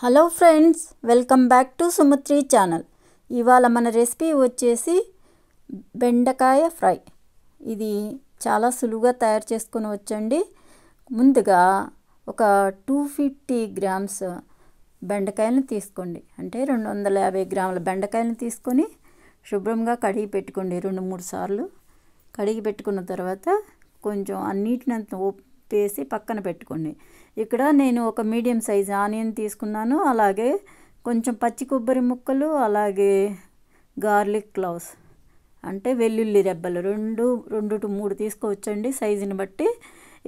hello friends welcome back to Sumathri channel ఇవాళ మన recipe వచ్చేసి బెండకాయ ఫ్రై ఇది చాలా సులువుగా తయారు చేసుకుని వచ్చండి ముందుగా ఒక టూ ఫిఫ్టీ గ్రామ్స్ బెండకాయలను తీసుకోండి అంటే రెండు వందల యాభై గ్రాముల బెండకాయలను తీసుకొని శుభ్రంగా కడిగి పెట్టుకోండి రెండు మూడు సార్లు కడిగి పెట్టుకున్న తర్వాత కొంచెం అన్నిటినంత ఒప్పేసి పక్కన పెట్టుకోండి ఇక్కడ నేను ఒక మీడియం సైజు ఆనియన్ తీసుకున్నాను అలాగే కొంచెం పచ్చి కొబ్బరి ముక్కలు అలాగే గార్లిక్ క్లౌస్ అంటే వెల్లుల్లి రెబ్బలు రెండు రెండు టు మూడు తీసుకోవచ్చండి సైజుని బట్టి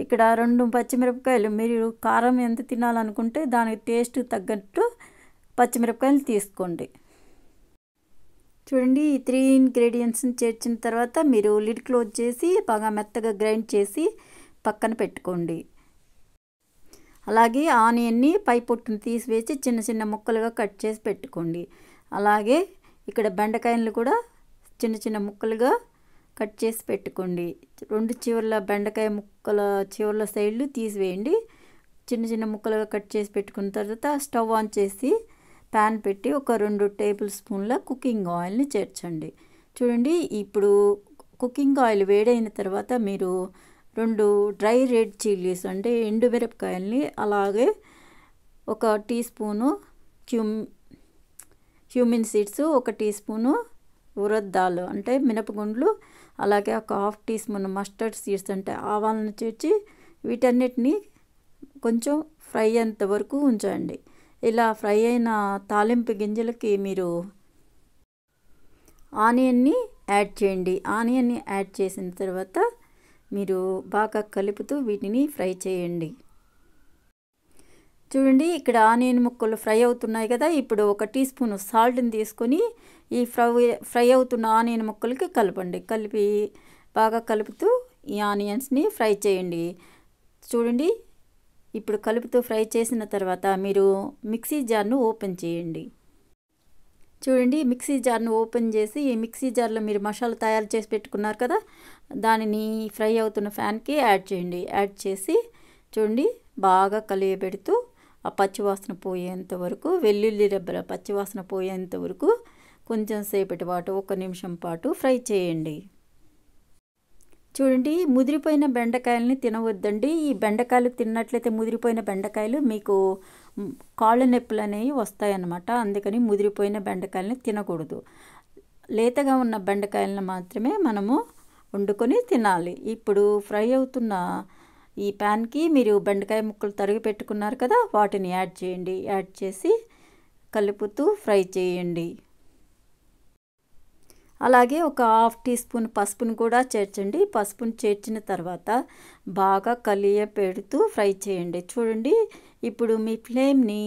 ఇక్కడ రెండు పచ్చిమిరపకాయలు మీరు కారం ఎంత తినాలనుకుంటే దానికి టేస్ట్ తగ్గట్టు పచ్చిమిరపకాయలు తీసుకోండి చూడండి ఈ త్రీ ఇంగ్రీడియంట్స్ని చేర్చిన తర్వాత మీరు లిడ్ క్లోజ్ చేసి బాగా మెత్తగా గ్రైండ్ చేసి పక్కన పెట్టుకోండి అలాగే ఆనియన్ని పై పొట్టును తీసివేసి చిన్న చిన్న ముక్కలుగా కట్ చేసి పెట్టుకోండి అలాగే ఇక్కడ బెండకాయలు కూడా చిన్న చిన్న ముక్కలుగా కట్ చేసి పెట్టుకోండి రెండు చివర్ల బెండకాయ ముక్కల చివర్ల సైడ్లు తీసివేయండి చిన్న చిన్న ముక్కలుగా కట్ చేసి పెట్టుకున్న తర్వాత స్టవ్ ఆన్ చేసి ప్యాన్ పెట్టి ఒక రెండు టేబుల్ స్పూన్ల కుకింగ్ ఆయిల్ని చేర్చండి చూడండి ఇప్పుడు కుకింగ్ ఆయిల్ వేడైన తర్వాత మీరు రెండు డ్రై రెడ్ చిల్లీస్ అంటే ఎండు మిరపకాయల్ని అలాగే ఒక teaspoon cum cumin seeds ఒక టీ స్పూను ఉరద్దాలు అంటే మినపగుండ్లు అలాగే ఒక half teaspoon mustard seeds అంటే ఆవాలను చేర్చి వీటన్నిటిని కొంచెం ఫ్రై అయ్యేంత వరకు ఉంచండి ఇలా ఫ్రై అయిన తాలింపు గింజలకి మీరు ఆనియన్ని యాడ్ చేయండి ఆనియన్ని యాడ్ చేసిన తర్వాత మీరు బాగా కలుపుతూ వీటిని ఫ్రై చేయండి చూడండి ఇక్కడ ఆనియన్ ముక్కలు ఫ్రై అవుతున్నాయి కదా ఇప్పుడు ఒక టీ స్పూన్ సాల్ట్ని తీసుకొని ఈ ఫ్రై ఫ్రై అవుతున్న ఆనియన్ ముక్కలకి కలపండి కలిపి బాగా కలుపుతూ ఈ ఆనియన్స్ని ఫ్రై చేయండి చూడండి ఇప్పుడు కలుపుతూ ఫ్రై చేసిన తర్వాత మీరు మిక్సీ జార్ను ఓపెన్ చేయండి చూడండి మిక్సీ జార్ని ఓపెన్ చేసి ఈ మిక్సీ జార్లో మీరు మసాలా తయారు చేసి పెట్టుకున్నారు కదా దానిని ఫ్రై అవుతున్న ఫ్యాన్కి యాడ్ చేయండి యాడ్ చేసి చూడండి బాగా కలియబెడుతూ ఆ పచ్చివాసన పోయేంత వరకు వెల్లుల్లి రెబ్బల పచ్చివాసన పోయేంత వరకు కొంచెం సేపటి పాటు ఒక నిమిషం పాటు ఫ్రై చేయండి చూడండి ముదిరిపోయిన బెండకాయలని తినవద్దండి ఈ బెండకాయలు తిన్నట్లయితే ముదిరిపోయిన బెండకాయలు మీకు కాళ్ళ నొప్పులు అనేవి వస్తాయన్నమాట అందుకని ముదిరిపోయిన బెండకాయలని తినకూడదు లేతగా ఉన్న బెండకాయలను మాత్రమే మనము వండుకొని తినాలి ఇప్పుడు ఫ్రై అవుతున్న ఈ ప్యాన్కి మీరు బెండకాయ ముక్కలు తరిగి పెట్టుకున్నారు కదా వాటిని యాడ్ చేయండి యాడ్ చేసి కలుపుతూ ఫ్రై చేయండి అలాగే ఒక హాఫ్ టీ స్పూన్ పసుపును కూడా చేర్చండి పసుపును చేర్చిన తర్వాత బాగా కలియ పెడుతూ ఫ్రై చేయండి చూడండి ఇప్పుడు మీ ఫ్లేమ్ని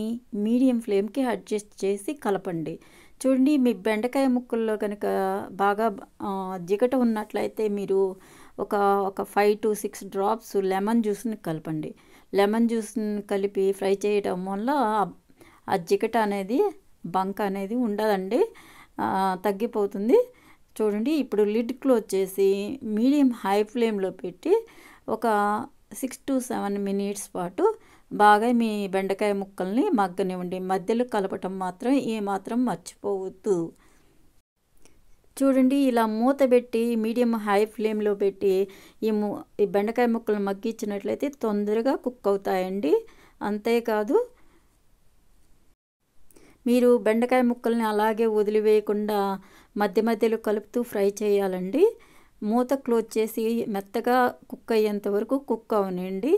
మీడియం ఫ్లేమ్కి అడ్జస్ట్ చేసి కలపండి చూడండి మీ బెండకాయ ముక్కల్లో కనుక బాగా జిగట ఉన్నట్లయితే మీరు ఒక ఒక five to six drops lemon జ్యూస్ని కలపండి లెమన్ జ్యూస్ని కలిపి ఫ్రై చేయడం వల్ల ఆ జిగట అనేది బంక్ అనేది ఉండదండి తగ్గిపోతుంది చూడండి ఇప్పుడు లిడ్ క్లోజ్ చేసి మీడియం హై ఫ్లేమ్లో పెట్టి ఒక సిక్స్ టు సెవెన్ మినిట్స్ పాటు బాగా మీ బెండకాయ ముక్కల్ని మగ్గనివ్వండి మధ్యలో కలపటం మాత్రం ఏమాత్రం మర్చిపోవద్దు చూడండి ఇలా మూత పెట్టి మీడియం హై ఫ్లేమ్లో పెట్టి ఈ ఈ బెండకాయ ముక్కలు మగ్గించినట్లయితే తొందరగా కుక్ అవుతాయండి అంతేకాదు మీరు బెండకాయ ముక్కల్ని అలాగే వదిలివేయకుండా మధ్య మధ్యలో కలుపుతూ ఫ్రై చేయాలండి మూత క్లోజ్ చేసి మెత్తగా కుక్ అయ్యేంత వరకు కుక్ అవనండి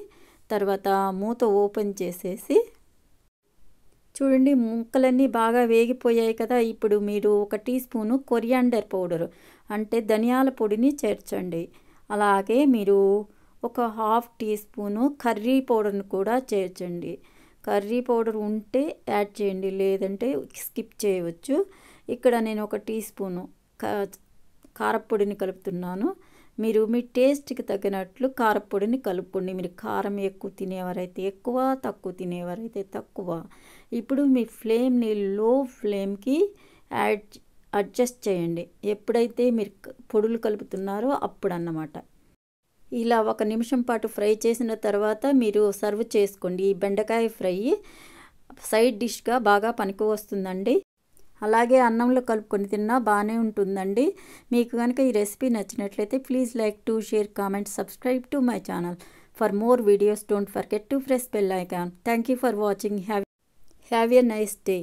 తర్వాత మూత ఓపెన్ చేసేసి చూడండి ముక్కలన్నీ బాగా వేగిపోయాయి కదా ఇప్పుడు మీరు ఒక టీ స్పూను కొరియాండర్ పౌడర్ అంటే ధనియాల పొడిని చేర్చండి అలాగే మీరు ఒక హాఫ్ టీ స్పూను కర్రీ పౌడర్ను కూడా చేర్చండి కర్రీ పౌడర్ ఉంటే యాడ్ చేయండి లేదంటే స్కిప్ చేయవచ్చు ఇక్కడ నేను ఒక టీ స్పూను కారపొడిని కలుపుతున్నాను మీరు మీ టేస్ట్కి తగినట్లు కారపొడిని కలుపుకోండి మీరు కారం ఎక్కువ తినేవారైతే ఎక్కువ తక్కువ తినేవారైతే తక్కువ ఇప్పుడు మీ ఫ్లేమ్ని లో ఫ్లేమ్కి యాడ్ అడ్జస్ట్ చేయండి ఎప్పుడైతే మీరు పొడులు కలుపుతున్నారో అప్పుడు అన్నమాట ఇలా ఒక నిమిషం పాటు ఫ్రై చేసిన తర్వాత మీరు సర్వ్ చేసుకోండి ఈ బెండకాయ ఫ్రై సైడ్ డిష్గా బాగా పనికి వస్తుందండి అలాగే అన్నంలో కలుపుకొని తిన్నా బాగానే ఉంటుందండి మీకు కనుక ఈ రెసిపీ నచ్చినట్లయితే please like to share comment subscribe to my channel for more videos don't forget to press bell icon thank you for watching have have a nice day